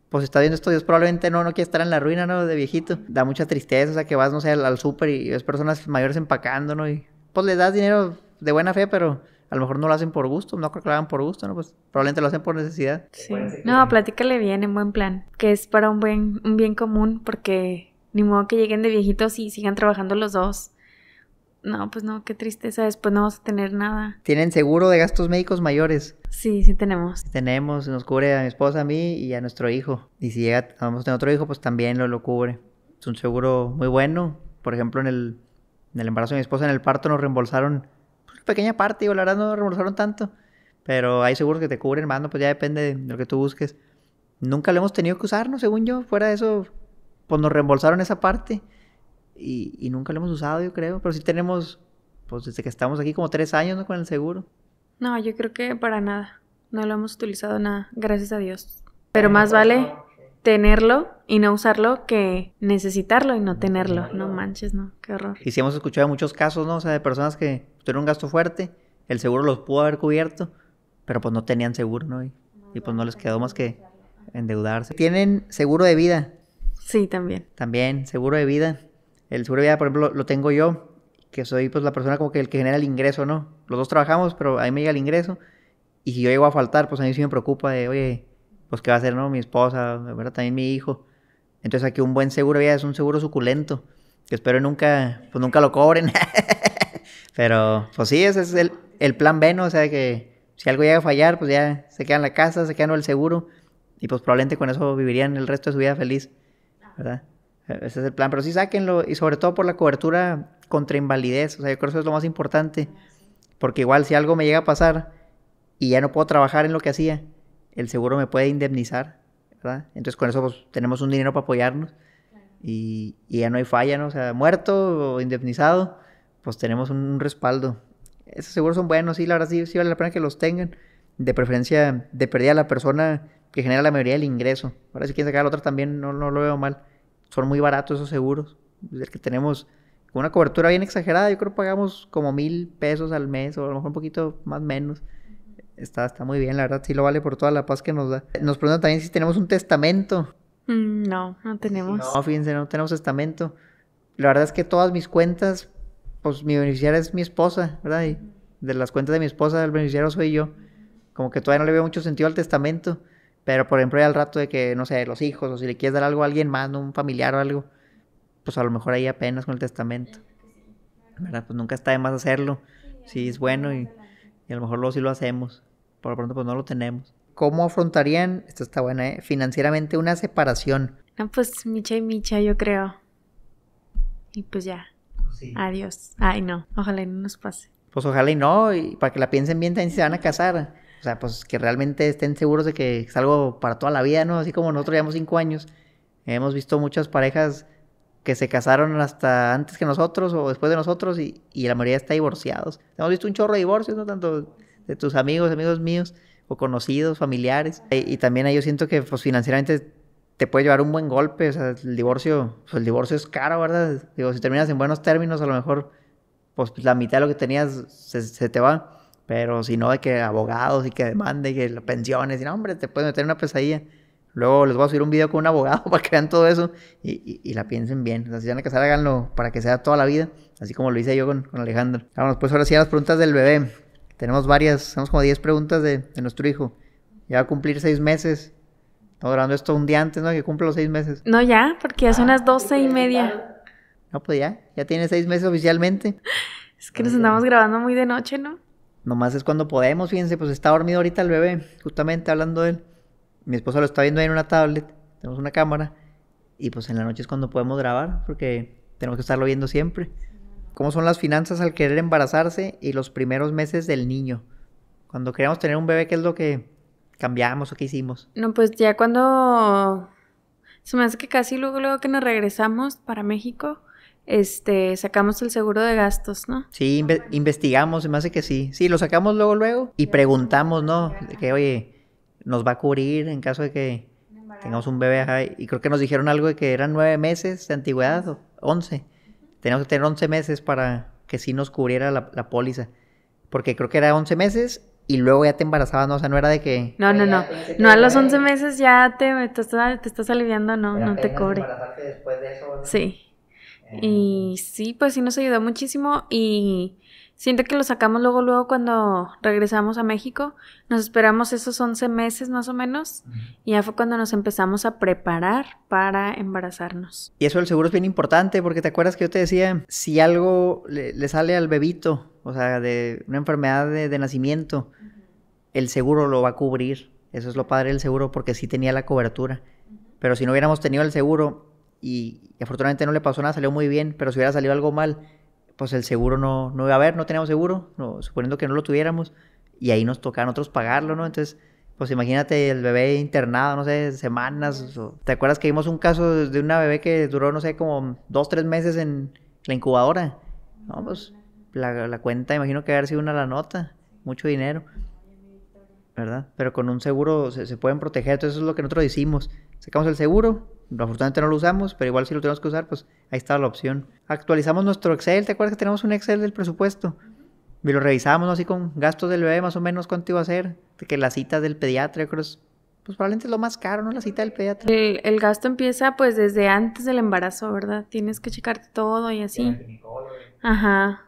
pues está viendo esto, Dios probablemente no, no quiere estar en la ruina, ¿no? De viejito. Da mucha tristeza, o sea, que vas, no sé, al, súper y ves personas mayores empacando, ¿no? Y pues le das dinero de buena fe, pero a lo mejor no lo hacen por gusto, no creo que lo hagan por gusto, ¿no? Pues probablemente lo hacen por necesidad. Sí. No, platícale bien, en buen plan, que es para un buen, un bien común, porque ni modo que lleguen de viejitos y sigan trabajando los dos. No, pues no, qué tristeza, después no vamos a tener nada. ¿Tienen seguro de gastos médicos mayores? Sí, sí tenemos. Tenemos, nos cubre a mi esposa, a mí y a nuestro hijo. Y si llega, vamos a tener otro hijo, pues también lo, lo cubre. Es un seguro muy bueno. Por ejemplo, en en el embarazo de mi esposa, en el parto, nos reembolsaron pequeña parte, y la verdad no reembolsaron tanto. Pero hay seguros que te cubren, hermano, pues ya depende de lo que tú busques. Nunca lo hemos tenido que usar, ¿no? Según yo, fuera de eso, pues nos reembolsaron esa parte. Y, y nunca lo hemos usado, yo creo. Pero sí tenemos, pues desde que estamos aquí, como tres años, ¿no? Con el seguro. No, yo creo que para nada. No lo hemos utilizado nada, gracias a Dios. Pero más vale tenerlo y no usarlo que necesitarlo y no tenerlo. No manches, no, qué horror. Y si hemos escuchado muchos casos, ¿no? O sea, de personas que tuvieron un gasto fuerte, el seguro los pudo haber cubierto, pero pues no tenían seguro, ¿no? Y, pues no les quedó más que endeudarse. ¿Tienen seguro de vida? Sí, también. También, seguro de vida. El seguro de vida, por ejemplo, lo tengo yo, que soy pues la persona como que el que genera el ingreso, ¿no? Los dos trabajamos, pero ahí mí me llega el ingreso. Y si yo llego a faltar, pues a mí sí me preocupa de, oye, pues qué va a ser ¿no? Mi esposa, ¿verdad? También mi hijo. Entonces aquí un buen seguro ya es un seguro suculento, que espero nunca, pues nunca lo cobren. [LAUGHS] Pero pues sí, ese es el, el plan B, O sea que si algo llega a fallar, pues ya se queda en la casa, se queda el seguro y pues probablemente con eso vivirían el resto de su vida feliz, ¿verdad? Ese es el plan, pero sí sáquenlo y sobre todo por la cobertura contra invalidez, o sea, yo creo que eso es lo más importante, porque igual si algo me llega a pasar y ya no puedo trabajar en lo que hacía, el seguro me puede indemnizar, ¿verdad? Entonces con eso pues, tenemos un dinero para apoyarnos y, ya no hay falla, ¿no? O sea, muerto o indemnizado, pues tenemos un, respaldo. Esos seguros son buenos, sí, la verdad sí, sí, vale la pena que los tengan. De preferencia, de pérdida a la persona que genera la mayoría del ingreso. Ahora si quieren sacar la otra también, no, lo veo mal. Son muy baratos esos seguros. El que tenemos una cobertura bien exagerada, yo creo que pagamos como mil pesos al mes o a lo mejor un poquito más menos. Está, está muy bien, la verdad, sí lo vale por toda la paz que nos da. Nos preguntan también si tenemos un testamento. Mm, no, no tenemos. No, fíjense, no tenemos testamento. La verdad es que todas mis cuentas, pues mi beneficiario es mi esposa, ¿verdad? Y de las cuentas de mi esposa, el beneficiario soy yo. Como que todavía no le veo mucho sentido al testamento. Pero, por ejemplo, ya al rato de que, no sé, los hijos, o si le quieres dar algo a alguien más, un familiar o algo, pues a lo mejor ahí apenas con el testamento. ¿Verdad? Pues nunca está de más hacerlo. Sí, es bueno y, y a lo mejor luego sí lo hacemos por lo pronto pues no lo tenemos. ¿Cómo afrontarían, esto está buena, ¿eh? financieramente una separación? Ah, pues micha y micha, yo creo. Y pues ya. Sí. Adiós. Ay, no, ojalá y no nos pase. Pues ojalá y no, y para que la piensen bien también si se van a casar. O sea, pues que realmente estén seguros de que es algo para toda la vida, ¿no? Así como nosotros llevamos cinco años. Hemos visto muchas parejas que se casaron hasta antes que nosotros o después de nosotros y, y la mayoría está divorciados. Hemos visto un chorro de divorcios, no tanto de tus amigos, amigos míos, o conocidos, familiares. Y, también ahí yo siento que pues financieramente te puede llevar un buen golpe, o sea, el divorcio, pues, el divorcio es caro, ¿verdad? Digo, si terminas en buenos términos, a lo mejor, pues la mitad de lo que tenías se, te va, pero si no, de que abogados y que demande y que pensiones, y no, hombre, te puede meter una pesadilla. Luego les voy a subir un video con un abogado [LAUGHS] para que vean todo eso y, la piensen bien. O sea, si van a casar, háganlo para que sea toda la vida, así como lo hice yo con, con Alejandro. Vámonos, pues ahora sí a las preguntas del bebé. Tenemos varias, tenemos como 10 preguntas de, nuestro hijo. Ya va a cumplir 6 meses. Estamos grabando esto un día antes, ¿no? Que cumple los 6 meses. No, ya, porque ya son las 12 y media. No, pues ya, ya tiene 6 meses oficialmente. Es que nos andamos grabando muy de noche, ¿no? Nomás es cuando podemos, fíjense, pues está dormido ahorita el bebé, justamente hablando de él. Mi esposa lo está viendo ahí en una tablet, tenemos una cámara, y pues en la noche es cuando podemos grabar, porque tenemos que estarlo viendo siempre cómo son las finanzas al querer embarazarse y los primeros meses del niño. Cuando queríamos tener un bebé, ¿qué es lo que cambiamos o qué hicimos? No, pues ya cuando se me hace que casi luego, luego que nos regresamos para México, este, sacamos el seguro de gastos, ¿no? Sí, investigamos, se me hace que sí. Sí, lo sacamos luego, luego y preguntamos, ¿no? que, oye, nos va a cubrir en caso de que tengamos un bebé. y creo que nos dijeron algo de que eran nueve meses de antigüedad o once. Teníamos que tener 11 meses para que sí nos cubriera la, póliza. Porque creo que era 11 meses y luego ya te embarazabas, ¿no? O sea, no era de que... No, no, no. No, a los 11 meses ya te, estás, te aliviando, no, no te cubre. Después de eso, Sí. Eh. Y sí, pues sí nos ayudó muchísimo y Siento que lo sacamos luego, luego cuando regresamos a México. Nos esperamos esos 11 meses más o menos. Y ya fue cuando nos empezamos a preparar para embarazarnos. Y eso del seguro es bien importante porque te acuerdas que yo te decía, si algo le, sale al bebito, o sea, de una enfermedad de, nacimiento, el seguro lo va a cubrir. Eso es lo padre del seguro porque sí tenía la cobertura. Pero si no hubiéramos tenido el seguro y, afortunadamente no le pasó nada, salió muy bien, pero si hubiera salido algo mal pues el seguro no, no iba a haber, no teníamos seguro, no, suponiendo que no lo tuviéramos, y ahí nos tocaba a nosotros pagarlo, ¿no? Entonces, pues imagínate el bebé internado, no sé, semanas. ¿Te acuerdas que vimos un caso de una bebé que duró, no sé, como dos, tres meses en la incubadora? No, pues la, cuenta, imagino que haber sido una la nota, mucho dinero. ¿Verdad? Pero con un seguro se, se pueden proteger, entonces eso es lo que nosotros hicimos. Sacamos el seguro, afortunadamente no lo usamos, pero igual si lo tenemos que usar, pues ahí está la opción. Actualizamos nuestro Excel, ¿te acuerdas que tenemos un Excel del presupuesto? Y lo revisamos ¿no? así con gastos del bebé más o menos cuánto iba a ser, que la cita del pediatra, creo es, pues probablemente es lo más caro, ¿no? La cita del pediatra. El, el, gasto empieza pues desde antes del embarazo, ¿verdad? Tienes que checarte todo y así. Ajá.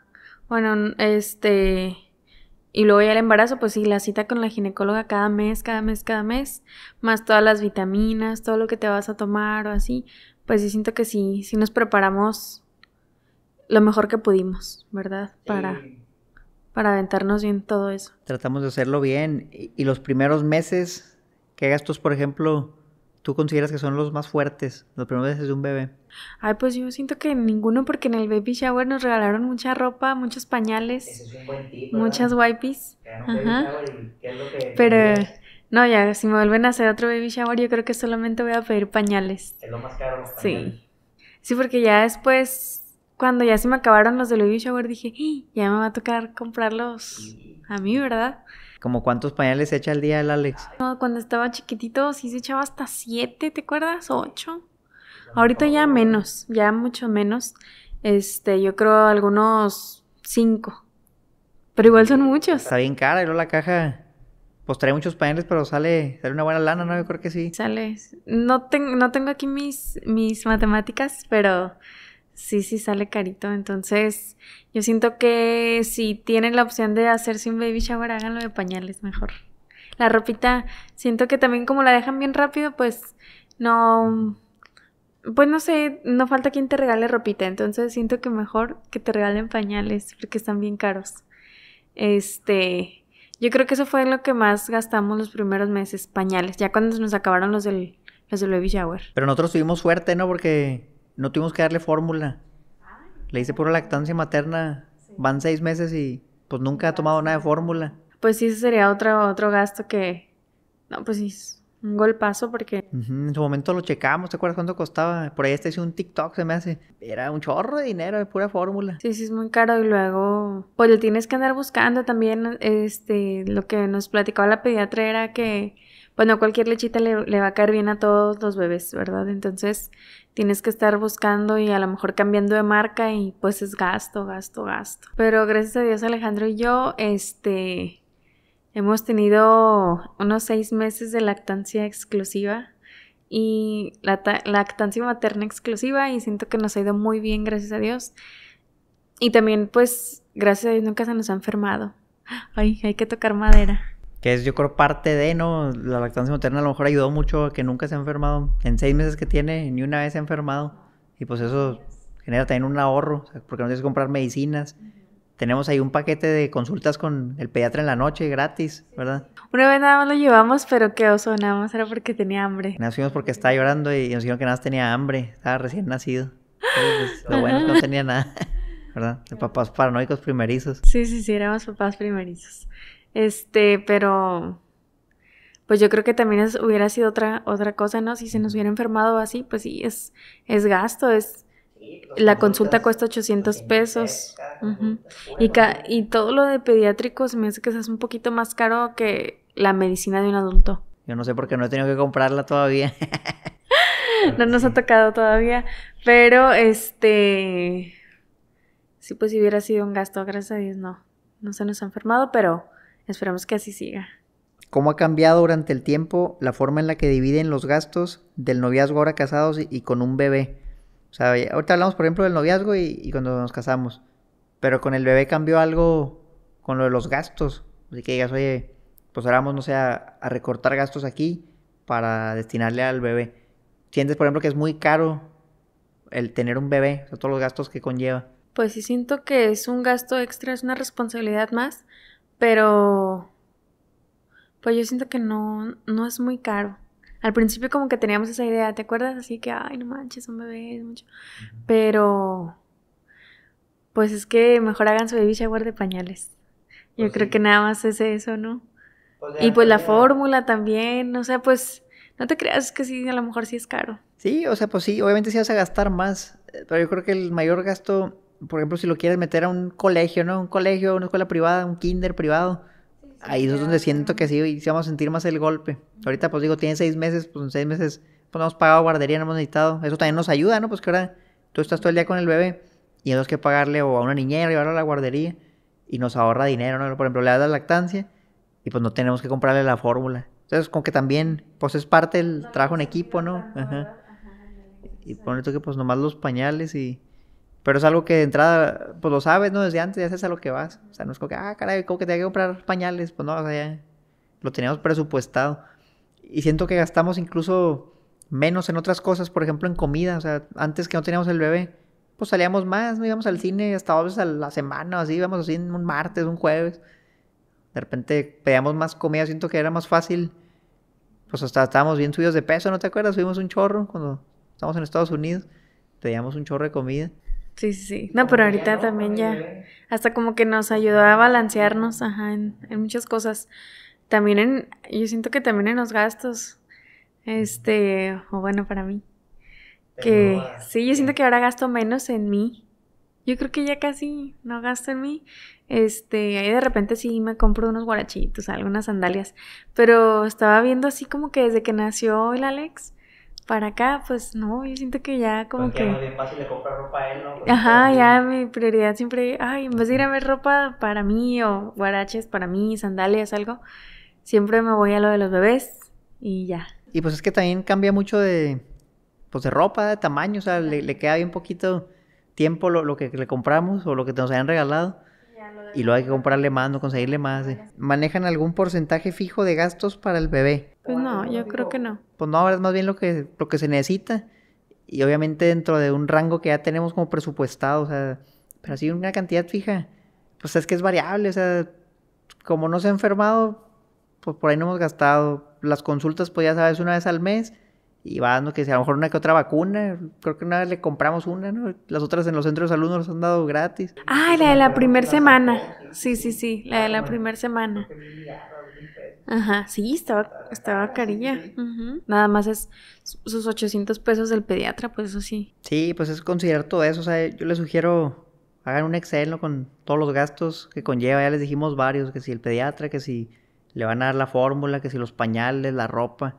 Bueno, este, y luego ya el embarazo, pues sí, la cita con la ginecóloga cada mes, cada mes, cada mes, más todas las vitaminas, todo lo que te vas a tomar o así, pues sí siento que sí, sí nos preparamos lo mejor que pudimos, ¿verdad? Para, para aventarnos bien todo eso. Tratamos de hacerlo bien. y los primeros meses, ¿qué gastos, por ejemplo, tú consideras que son los más fuertes, los primeros meses de un bebé? Ay, pues yo siento que ninguno, porque en el baby shower nos regalaron mucha ropa, muchos pañales, muchas wipes. Pero no, ya, si me vuelven a hacer otro baby shower, yo creo que solamente voy a pedir pañales. Es lo más caro, los pañales. Sí. Sí, porque ya después cuando ya se me acabaron los del baby shower dije, ah, ya me va a tocar comprarlos a mí, ¿verdad? ¿Como cuántos pañales se echa el día el Alex? cuando estaba chiquitito sí se echaba hasta siete, ¿te acuerdas? Ocho. Ahorita ya menos, ya mucho menos. Este, yo creo algunos cinco. Pero igual son muchos. Está bien cara, y la caja. Pues trae muchos pañales, pero sale, sale una buena lana, ¿no? Yo creo que sí. Sale. No, no tengo aquí mis, mis matemáticas, pero sí, sí sale carito. Entonces, yo siento que si tienen la opción de hacerse un baby shower, háganlo de pañales mejor. La ropita, siento que también como la dejan bien rápido, pues no. Pues no sé, no falta quien te regale ropita. Entonces, siento que mejor que te regalen pañales porque están bien caros. Este. Yo creo que eso fue lo que más gastamos los primeros meses, pañales. Ya cuando nos acabaron los del, los del baby shower. Pero nosotros tuvimos fuerte, ¿no? Porque no tuvimos que darle fórmula. Le hice pura lactancia materna. Van seis meses y pues nunca ha tomado nada de fórmula. Pues sí, ese sería otro, otro gasto que... No, pues sí, un golpazo porque... En su momento lo checamos, ¿te acuerdas cuánto costaba? Por ahí este hice un TikTok, se me hace. Era un chorro de dinero, de pura fórmula. Sí, sí, es muy caro y luego... Pues le tienes que andar buscando también, este, lo que nos platicaba la pediatra era que bueno, cualquier lechita le, va a caer bien a todos los bebés, ¿verdad? Entonces tienes que estar buscando y a lo mejor cambiando de marca y pues es gasto, gasto, gasto. Pero gracias a Dios Alejandro y yo, este, hemos tenido unos seis meses de lactancia exclusiva y la lactancia materna exclusiva y siento que nos ha ido muy bien, gracias a Dios. Y también pues, gracias a Dios nunca se nos ha enfermado. Ay, hay que tocar madera que es yo creo parte de, ¿no? La lactancia materna a lo mejor ayudó mucho a que nunca se ha enfermado. En seis meses que tiene, ni una vez se ha enfermado. Y pues eso genera también un ahorro, porque no tienes que comprar medicinas. Tenemos ahí un paquete de consultas con el pediatra en la noche, gratis, ¿verdad? Una vez nada más lo llevamos, pero qué oso, nada más era porque tenía hambre. Nacimos porque estaba llorando y nos dijeron que nada más tenía hambre, estaba recién nacido. Pues, lo bueno es que no tenía nada, [LAUGHS] ¿verdad? De papás paranoicos primerizos. Sí, sí, sí, éramos papás primerizos. Este, pero pues yo creo que también hubiera sido otra, otra cosa, ¿no? Si se nos hubiera enfermado así, pues sí, es, es gasto, es... Pues, la consulta cuesta 800 pesos. y, y todo lo de pediátricos me hace que es un poquito más caro que la medicina de un adulto. Yo no sé por qué no he tenido que comprarla todavía. [LAUGHS] no nos ha tocado todavía. Pero este. Sí, pues si hubiera sido un gasto, gracias a Dios, no. No se nos ha enfermado, pero Esperamos que así siga. ¿Cómo ha cambiado durante el tiempo la forma en la que dividen los gastos del noviazgo ahora casados y, con un bebé? O sea, ahorita hablamos, por ejemplo, del noviazgo y, cuando nos casamos. Pero con el bebé cambió algo con lo de los gastos. Así que digas, oye, pues ahora vamos, no sé, a, recortar gastos aquí para destinarle al bebé. ¿Sientes, por ejemplo, que es muy caro el tener un bebé? O todos los gastos que conlleva. Pues sí siento que es un gasto extra, es una responsabilidad más. Pero, pues yo siento que no, no es muy caro. Al principio como que teníamos esa idea, ¿te acuerdas? Así que, ay, no manches, son bebés mucho. Pero, pues es que mejor hagan su baby y de pañales. Yo pues creo que nada más es eso, ¿no? y pues la fórmula también, o sea, pues no te creas que sí, a lo mejor sí es caro. Sí, o sea, pues sí, obviamente sí vas a gastar más, eh, pero yo creo que el mayor gasto por ejemplo, si lo quieres meter a un colegio, ¿no? Un colegio, una escuela privada, un kinder privado. ahí es donde siento que sí, y vamos a sentir más el golpe. Ahorita, pues digo, tiene seis meses, pues en seis meses, pues no hemos pagado guardería, no hemos necesitado. Eso también nos ayuda, ¿no? Pues que ahora tú estás todo el día con el bebé y tenemos que pagarle o a una niñera, llevarlo a la guardería y nos ahorra dinero, ¿no? Por ejemplo, le da lactancia y pues no tenemos que comprarle la fórmula. Entonces, como que también, pues es parte del trabajo en equipo, ¿no? Y por eso que pues nomás los pañales y... Pero es algo que de entrada, pues lo sabes, ¿no? Desde antes ya sabes a lo que vas. O sea, no es como que, ah, caray, como que hay que comprar pañales. Pues no, o sea, ya lo teníamos presupuestado. Y siento que gastamos incluso menos en otras cosas, por ejemplo, en comida. O sea, antes que no teníamos el bebé, pues salíamos más, no íbamos al cine hasta dos veces a la semana, así, íbamos así un martes, un jueves. De repente pedíamos más comida, siento que era más fácil. Pues hasta estábamos bien subidos de peso, ¿no te acuerdas? Subimos un chorro cuando estábamos en Estados Unidos, pedíamos un chorro de comida. Sí, sí, sí. No, pero ahorita también ya, hasta como que nos ayudó a balancearnos, ajá, en, en muchas cosas. También en, yo siento que también en los gastos, este, o bueno, para mí, que sí, yo siento que ahora gasto menos en mí. Yo creo que ya casi no gasto en mí. Este, ahí de repente sí me compro unos guarachitos, algunas sandalias. Pero estaba viendo así como que desde que nació el Alex, para acá, pues no, yo siento que ya pues como que... Ya fácil le comprar ropa a él, ¿no? Ajá, ya mi prioridad siempre, ay, en vez de ir a ver ropa para mí o guaraches para mí, sandalias, algo, siempre me voy a lo de los bebés y ya. Y pues es que también cambia mucho de, pues de ropa, de tamaño, o sea, le, queda bien poquito tiempo lo, lo, que le compramos o lo que nos hayan regalado. y luego hay que comprarle más, no conseguirle más. Eh. ¿Manejan algún porcentaje fijo de gastos para el bebé? Pues no, yo creo que no. Pues no, ahora es más bien lo que, lo que se necesita. Y obviamente dentro de un rango que ya tenemos como presupuestado, o sea, pero así una cantidad fija, pues es que es variable, o sea, como no se ha enfermado, pues por ahí no hemos gastado. Las consultas, pues ya sabes, una vez al mes, y va dando que sea a lo mejor una que otra vacuna. Creo que una vez le compramos una, ¿no? Las otras en los centros de salud nos las han dado gratis. Ah, la de la primera semana. Sí, sí, sí, la de la primera semana. Ajá, sí, estaba, estaba carilla. Nada más es sus 800 pesos del pediatra, pues eso sí. Sí, pues es considerar todo eso. O sea, yo les sugiero hagan un Excel con todos los gastos que conlleva. Ya les dijimos varios, que si el pediatra, que si le van a dar la fórmula, que si los pañales, la ropa.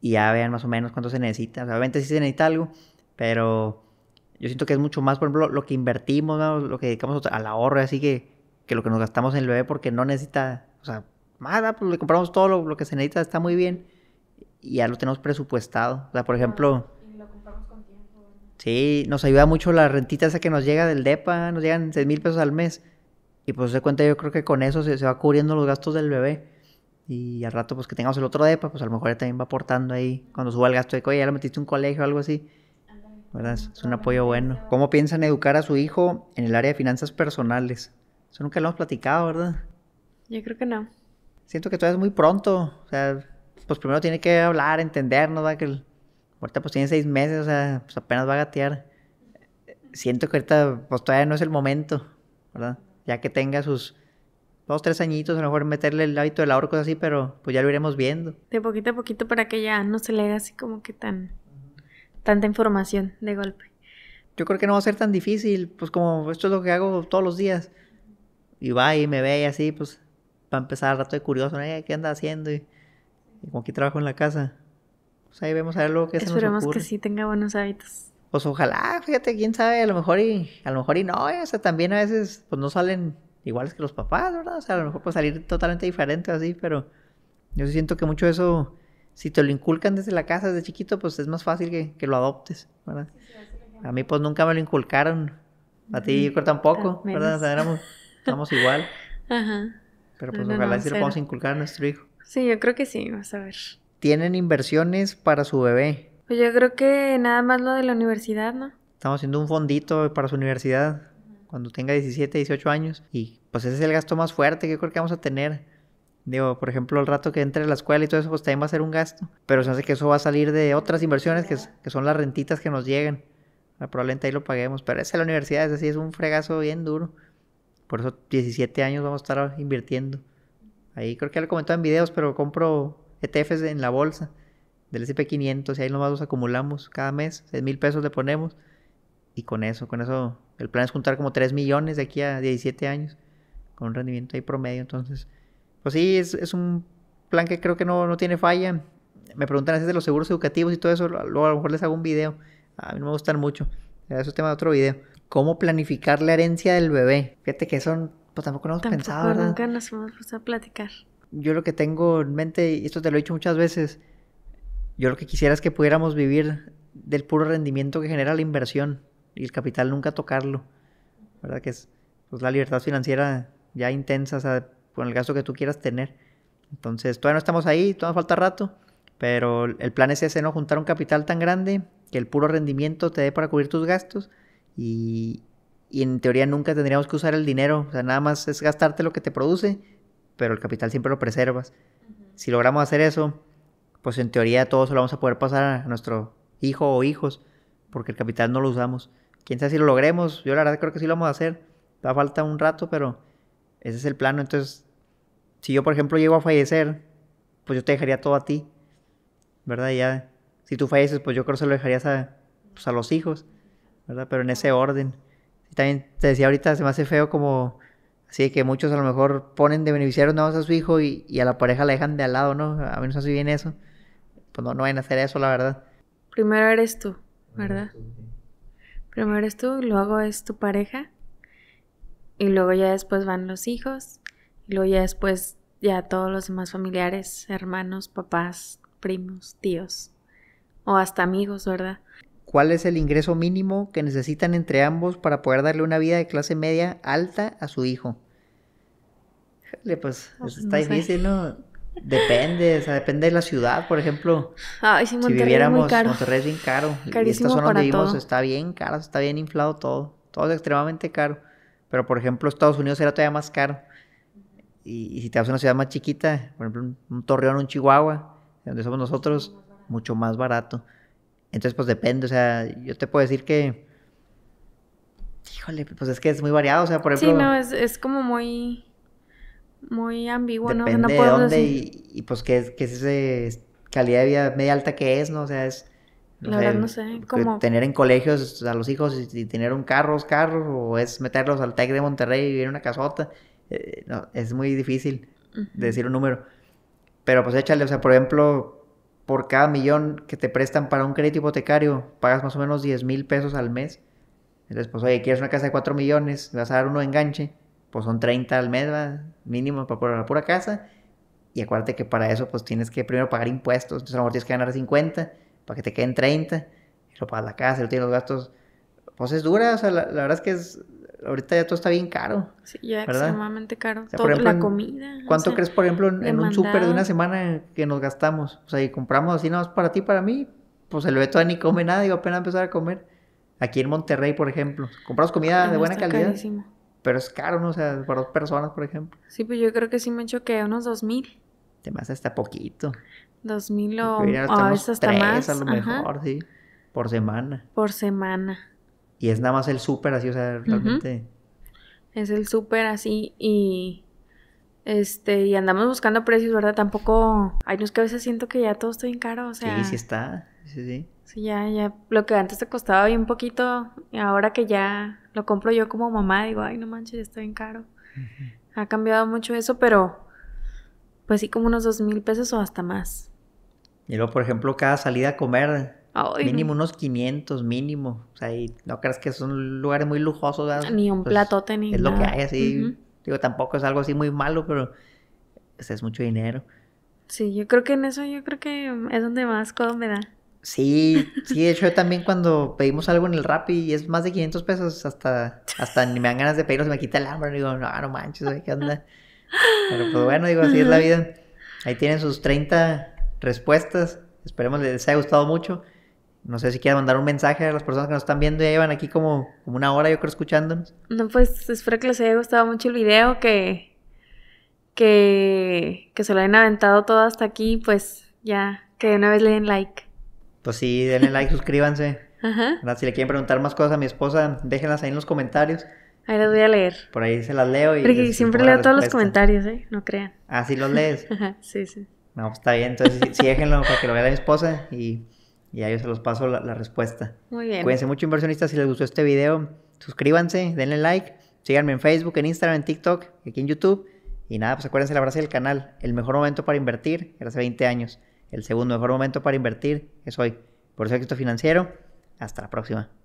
Y ya vean más o menos cuánto se necesita. O sea, obviamente sí se necesita algo, pero yo siento que es mucho más, por ejemplo, lo que invertimos, lo que dedicamos al ahorro, así que, que lo que nos gastamos en el bebé porque no necesita, o sea, Mada, pues le compramos todo lo, que se necesita, está muy bien. Y ya lo tenemos presupuestado. O sea, por ah, ejemplo... Y lo compramos con tiempo. Sí, nos ayuda mucho la rentita esa que nos llega del DEPA, nos llegan 6 mil pesos al mes. Y pues se cuenta, yo creo que con eso se, se, va cubriendo los gastos del bebé. Y al rato, pues que tengamos el otro DEPA, pues a lo mejor ya también va aportando ahí. Cuando suba el gasto de, oye, ya lo metiste un colegio o algo así. ¿Verdad? Es un apoyo bueno. ¿Cómo piensan educar a su hijo en el área de finanzas personales? Eso nunca lo hemos platicado, ¿verdad? Yo creo que no siento que todavía es muy pronto. O sea, pues primero tiene que hablar, entender, ¿no? Que ahorita pues tiene seis meses, o sea, pues apenas va a gatear. Siento que ahorita pues todavía no es el momento, ¿verdad? Ya que tenga sus dos, tres añitos, a lo mejor meterle el hábito del cosas así, pero pues ya lo iremos viendo. De poquito a poquito para que ya no se le haga así como que tan tanta información de golpe. Yo creo que no va a ser tan difícil, pues como esto es lo que hago todos los días. Y va y me ve y así, pues a empezar al rato de curioso, ¿qué anda haciendo? Y, como aquí trabajo en la casa, pues ahí vemos a ver lo que Esperemos se nos que sí tenga buenos hábitos. Pues ojalá, fíjate, quién sabe, a lo mejor y, a lo mejor y no, ¿eh? o sea, también a veces pues no salen iguales que los papás, ¿verdad? O sea, a lo mejor puede salir totalmente diferente así, pero yo siento que mucho eso, si te lo inculcan desde la casa, desde chiquito, pues es más fácil que, que lo adoptes, ¿verdad? A mí pues nunca me lo inculcaron, a ti yo tampoco, ¿verdad? O sea, éramos, [LAUGHS] estamos igual. Ajá. Pero pues ojalá no, sí lo a inculcar a nuestro hijo. Sí, yo creo que sí, vamos a ver. ¿Tienen inversiones para su bebé? Pues yo creo que nada más lo de la universidad, ¿no? Estamos haciendo un fondito para su universidad cuando tenga 17, 18 años. Y pues ese es el gasto más fuerte que creo que vamos a tener. Digo, por ejemplo, el rato que entre a la escuela y todo eso, pues también va a ser un gasto. Pero se hace que eso va a salir de otras inversiones que, son las rentitas que nos llegan. Ah, probablemente ahí lo paguemos. Pero esa es la universidad, es así, es un fregazo bien duro. Por eso 17 años vamos a estar invirtiendo. Ahí creo que ya lo he en videos, pero compro ETFs en la bolsa del SP500 y ahí nomás los acumulamos cada mes, 6 mil pesos le ponemos y con eso, con eso, el plan es juntar como 3 millones de aquí a 17 años con un rendimiento ahí promedio, entonces, pues sí, es, un plan que creo que no, tiene falla. Me preguntan a veces de los seguros educativos y todo eso, luego a lo mejor les hago un video, a mí no me gustan mucho, eso es tema de otro video, cómo planificar la herencia del bebé. Fíjate que eso pues, tampoco nos hemos pensado, ¿verdad? Nunca nos hemos puesto a platicar. Yo lo que tengo en mente, y esto te lo he dicho muchas veces, yo lo que quisiera es que pudiéramos vivir del puro rendimiento que genera la inversión y el capital nunca tocarlo. ¿Verdad? Que es pues, la libertad financiera ya intensa, o sea, con el gasto que tú quieras tener. Entonces, todavía no estamos ahí, todavía falta rato, pero el plan es ese, ¿no? Juntar un capital tan grande que el puro rendimiento te dé para cubrir tus gastos y, en teoría nunca tendríamos que usar el dinero, o sea, nada más es gastarte lo que te produce, pero el capital siempre lo preservas. Si logramos hacer eso, pues en teoría todo se lo vamos a poder pasar a nuestro hijo o hijos, porque el capital no lo usamos. Quién sabe si lo logremos, yo la verdad creo que sí lo vamos a hacer, da falta un rato, pero ese es el plano, entonces, si yo por ejemplo llego a fallecer, pues yo te dejaría todo a ti, ¿verdad? Ya, si tú falleces, pues yo creo que se lo dejarías a, pues, a los hijos. ¿verdad? Pero en ese orden. también te decía ahorita, se me hace feo como, así que muchos a lo mejor ponen de beneficiar nada a su hijo y, a la pareja la dejan de al lado, ¿no? A mí no sé bien eso. Pues no, no van a hacer eso, la verdad. Primero eres tú, ¿verdad? Primero eres tú, luego es tu pareja y luego ya después van los hijos y luego ya después ya todos los demás familiares, hermanos, papás, primos, tíos o hasta amigos, ¿verdad? cuál es el ingreso mínimo que necesitan entre ambos para poder darle una vida de clase media alta a su hijo. Jale, pues ah, está difícil, ¿no? Depende, o sea, depende de la ciudad, por ejemplo. Ay, si, si viviéramos, muy Monterrey es bien caro. Carísimo y esta zona donde vivimos está bien caro, está bien inflado todo. Todo es extremadamente caro. Pero, por ejemplo, Estados Unidos era todavía más caro. Y, si te vas a una ciudad más chiquita, por ejemplo, un, un Torreón, un Chihuahua, donde somos nosotros, mucho más barato. Entonces, pues depende, o sea, yo te puedo decir que... Híjole, pues es que es muy variado, o sea, por ejemplo... Sí, no, es, es como muy... Muy ambiguo, ¿no? no de dónde y, pues qué es, es esa calidad de vida media alta que es, ¿no? O sea, es... La verdad no sé, ¿cómo? Tener en colegios a los hijos y, tener un carro, es carro, o es meterlos al TEC de Monterrey y vivir en una casota. Eh, no, es muy difícil decir un número. Pero pues échale, o sea, por ejemplo, por cada millón que te prestan para un crédito hipotecario, pagas más o menos 10 mil pesos al mes. Entonces, pues, oye, quieres una casa de 4 millones, vas a dar uno de enganche, pues son 30 al mes, mínimo, para la pura casa. Y acuérdate que para eso, pues tienes que primero pagar impuestos. Entonces, a lo tienes que ganar 50 para que te queden 30. Y lo pagas la casa, lo tienes los gastos. Pues es dura, o sea, la verdad es que es, ahorita ya todo está bien caro. Sí, ya extremadamente caro. todo, la comida. ¿Cuánto crees, por ejemplo, en, un súper de una semana que nos gastamos? O sea, y compramos así nada más para ti, para mí, pues el Beto ni come nada, digo, apenas empezar a comer. Aquí en Monterrey, por ejemplo, compramos comida de buena calidad. Pero es caro, ¿no? O sea, para dos personas, por ejemplo. Sí, pues yo creo que sí me choqué unos dos mil. Te más hasta poquito. Dos mil o, o a a lo mejor, sí. Por semana. Por semana. Y es nada más el súper así, o sea, realmente. Es el súper así y. Este, y andamos buscando precios, ¿verdad? Tampoco. Ay, no es que a veces siento que ya todo está bien caro, o sea. Sí, sí está. Sí, sí. Sí, ya, ya. Lo que antes te costaba bien poquito, ahora que ya lo compro yo como mamá, digo, ay, no manches, está bien caro. Ha cambiado mucho eso, pero. Pues sí, como unos dos mil pesos o hasta más. Y luego, por ejemplo, cada salida a comer, mínimo unos 500, mínimo. O sea, y no creas que son lugares muy lujosos. Ni un plato pues, platote Es lo que hay así. Digo, tampoco es algo así muy malo, pero pues, es mucho dinero. Sí, yo creo que en eso, yo creo que es donde más codo me da. Sí, sí, de hecho también cuando pedimos algo en el rap y es más de 500 pesos, hasta, hasta ni me dan ganas de pedirlo, se me quita el hambre, digo, no, no manches, ¿eh? ¿qué onda? Pero pues bueno, digo, así es la vida. Ahí tienen sus 30 respuestas, esperemos les haya gustado mucho. No sé si quieres mandar un mensaje a las personas que nos están viendo, ya llevan aquí como, como una hora, yo creo, escuchándonos. No, pues espero que les haya gustado mucho el video, que, que, se lo hayan aventado todo hasta aquí, pues ya, que de una vez le den like. Pues sí, denle like, [LAUGHS] suscríbanse. Ajá. Si le quieren preguntar más cosas a mi esposa, déjenlas ahí en los comentarios. Ahí las voy a leer. Por ahí se las leo Porque siempre leo todos los comentarios, ¿eh? No crean. Ah, sí los lees. [LAUGHS] sí, sí. No, pues está bien, entonces sí, déjenlo para que lo vea mi esposa y y ahí se los paso la, respuesta. Muy bien. Cuídense mucho, inversionistas. Si les gustó este video, suscríbanse, denle like, síganme en Facebook, en Instagram, en TikTok, aquí en YouTube. Y nada, pues acuérdense la frase del canal. El mejor momento para invertir era hace 20 años. El segundo mejor momento para invertir es hoy. Por eso éxito financiero. Hasta la próxima.